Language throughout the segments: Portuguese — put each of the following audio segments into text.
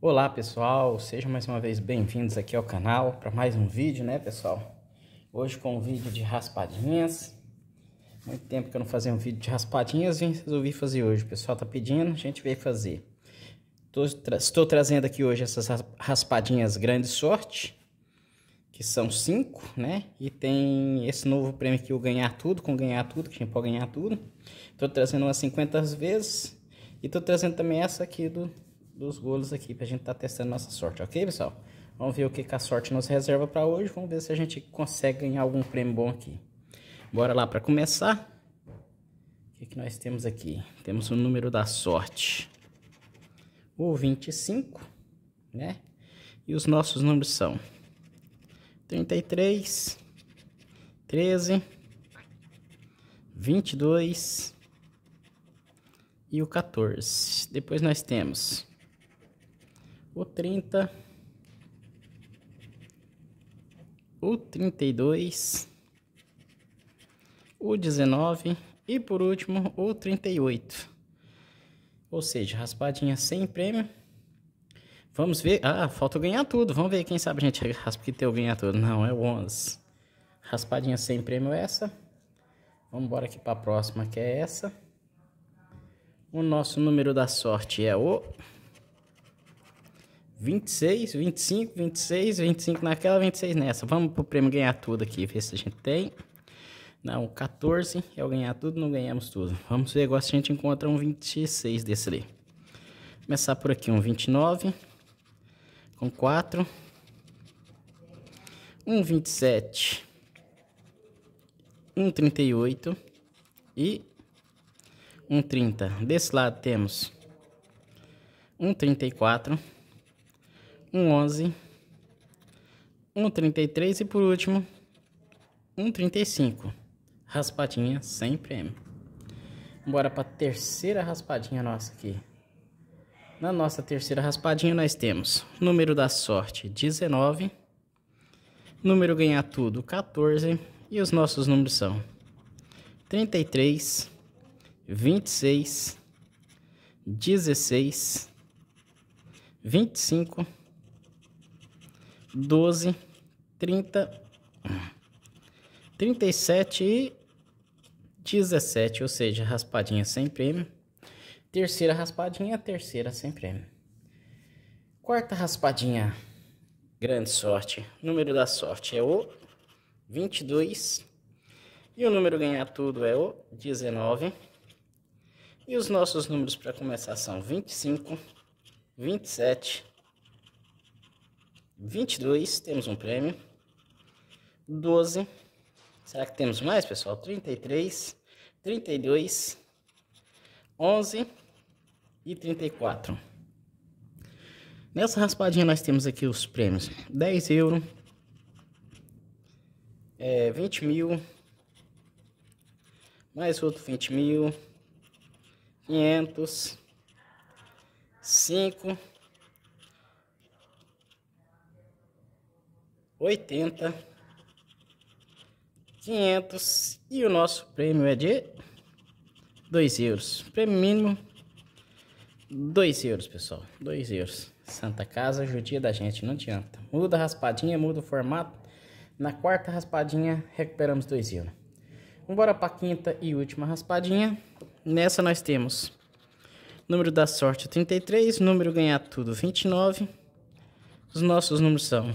Olá pessoal, sejam mais uma vez bem-vindos aqui ao canal para mais um vídeo, né pessoal? Hoje com um vídeo de raspadinhas. Muito tempo que eu não fazia um vídeo de raspadinhas, vim resolvi fazer hoje. O pessoal tá pedindo, a gente veio fazer. Tô, tra estou trazendo aqui hoje essas raspadinhas grande sorte, que são cinco, né? E tem esse novo prêmio que o ganhar tudo, com ganhar tudo, que a gente pode ganhar tudo. Estou trazendo umas 50 vezes e estou trazendo também essa aqui do dos golos aqui pra gente estar tá testando nossa sorte, ok, pessoal? Vamos ver o que, que a sorte nos reserva para hoje. Vamos ver se a gente consegue ganhar algum prêmio bom aqui. Bora lá para começar. O que, que nós temos aqui? Temos o número da sorte. O 25, né? E os nossos números são 33, 13, 22 e o 14. Depois nós temos o 30, o 32, o 19 e por último o 38. Ou seja, raspadinha sem prêmio. Vamos ver. Ah, falta ganhar tudo. Vamos ver quem sabe a gente raspa que teu ganhar tudo. Não, é o 11. Raspadinha sem prêmio é essa. Vamos embora aqui para a próxima, que é essa. O nosso número da sorte é o 26, 25, 26, 25 naquela, 26 nessa. Vamos pro prêmio ganhar tudo aqui, ver se a gente tem. Não, 14 é o ganhar tudo, não ganhamos tudo. Vamos ver agora se a gente encontra um 26 desse ali. Começar por aqui, um 29 com 4. Um 27. Um 38 e um 30. Desse lado temos um 34 1,11, 1,33 e por último, 1,35. Raspadinha sem prêmio. Bora para a terceira raspadinha nossa aqui. Na nossa terceira raspadinha nós temos número da sorte 19, número ganhar tudo 14 e os nossos números são 33, 26, 16, 25 12, 30, 37 e 17, ou seja, raspadinha sem prêmio. Terceira raspadinha, terceira sem prêmio. Quarta raspadinha, grande sorte. O número da sorte é o 22. E o número ganhar tudo é o 19. E os nossos números para começar são 25, 27, 22, temos um prêmio. 12. Será que temos mais, pessoal? 33, 32, 11 e 34. Nessa raspadinha nós temos aqui os prêmios. 10 euros, é, 20 mil, mais outro 20 mil, 500, 5 80, 500 e o nosso prêmio é de 2 euros. Prêmio mínimo 2 euros, pessoal. 2 euros. Santa Casa judia da gente, não adianta. Muda a raspadinha, muda o formato. Na quarta raspadinha recuperamos 2 euros. Vambora para a quinta e última raspadinha. Nessa nós temos número da sorte 33, número ganhar tudo 29. Os nossos números são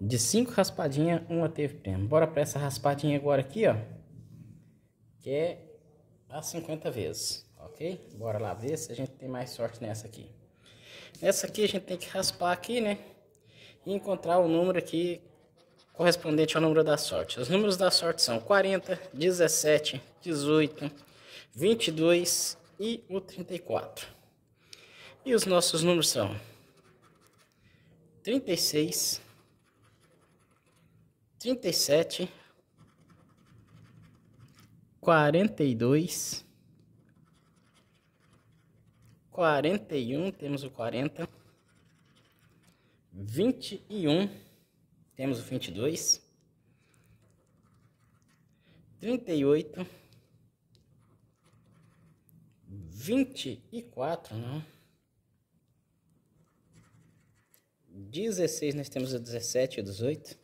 De cinco raspadinhas, uma teve prêmio. Bora para essa raspadinha agora aqui, ó. Que é a 50 vezes, ok? Bora lá ver se a gente tem mais sorte nessa aqui. Nessa aqui a gente tem que raspar aqui, né? E encontrar o número aqui correspondente ao número da sorte. Os números da sorte são 40, 17, 18, 22 e o 34. E os nossos números são 36, trinta e sete, quarenta e dois, quarenta e um, temos o quarenta, vinte e um, temos o vinte e dois, trinta e oito, vinte e quatro, não. Né? dezesseis nós temos o dezessete e o 18.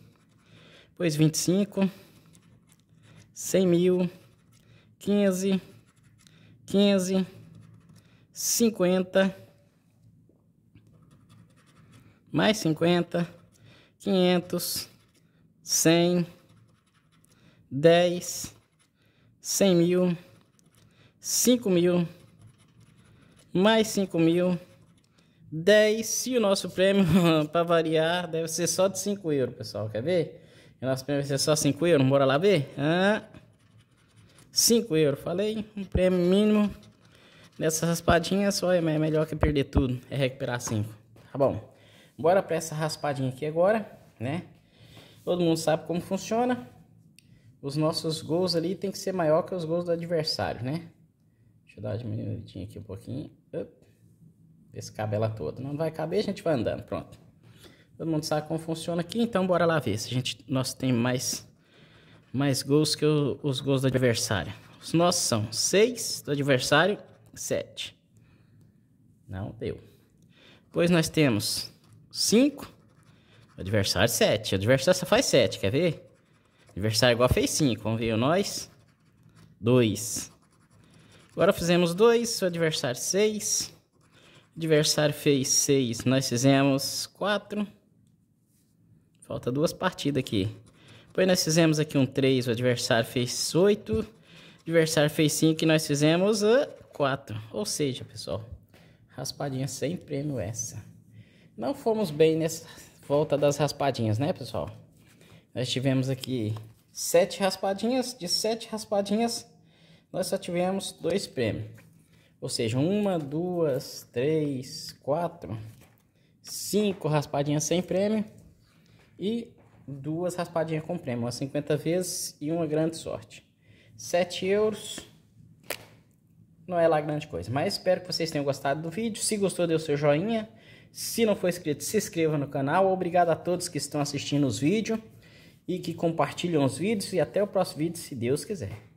depois 25, 100 mil, 15, 15, 50, mais 50, 500, 100, 10, 100 mil, 5 mil, mais 5 mil, 10, e o nosso prêmio, para variar, deve ser só de 5 euros, pessoal, quer ver? Elas pensam, é só 5 euros, bora lá ver? Ah, 5 euros, falei, um prêmio mínimo dessas raspadinhas só é, é melhor que perder tudo, é recuperar 5. Tá bom, bora para essa raspadinha aqui agora, né? Todo mundo sabe como funciona. Os nossos gols ali tem que ser maior que os gols do adversário, né? Deixa eu dar uma diminuidinha aqui um pouquinho. Esse cabelo todo, ela toda. Não vai caber, a gente vai andando. Pronto. Todo mundo sabe como funciona aqui, então bora lá ver se a gente, nós tem mais, mais gols que o, os gols do adversário. Os nossos são 6 do adversário, 7. Não deu. Depois nós temos 5, adversário 7. adversário só faz 7, quer ver? adversário igual fez 5, vamos ver o nós. 2. Agora fizemos 2, o adversário 6. Adversário fez 6, nós fizemos 4. Falta duas partidas aqui. Depois nós fizemos aqui um 3, o adversário fez 8. O adversário fez 5 e nós fizemos 4. Ah, Ou seja, pessoal, raspadinha sem prêmio essa. Não fomos bem nessa volta das raspadinhas, né, pessoal? Nós tivemos aqui 7 raspadinhas. De 7 raspadinhas, nós só tivemos 2 prêmios. Ou seja, 1, 2, 3, 4, 5 raspadinhas sem prêmio e duas raspadinhas com prêmio, uma 50 vezes e uma grande sorte. 7 euros não é lá grande coisa, mas espero que vocês tenham gostado do vídeo. Se gostou, dê o seu joinha. Se não for inscrito, se inscreva no canal. Obrigado a todos que estão assistindo os vídeos e que compartilham os vídeos. E até o próximo vídeo, se Deus quiser.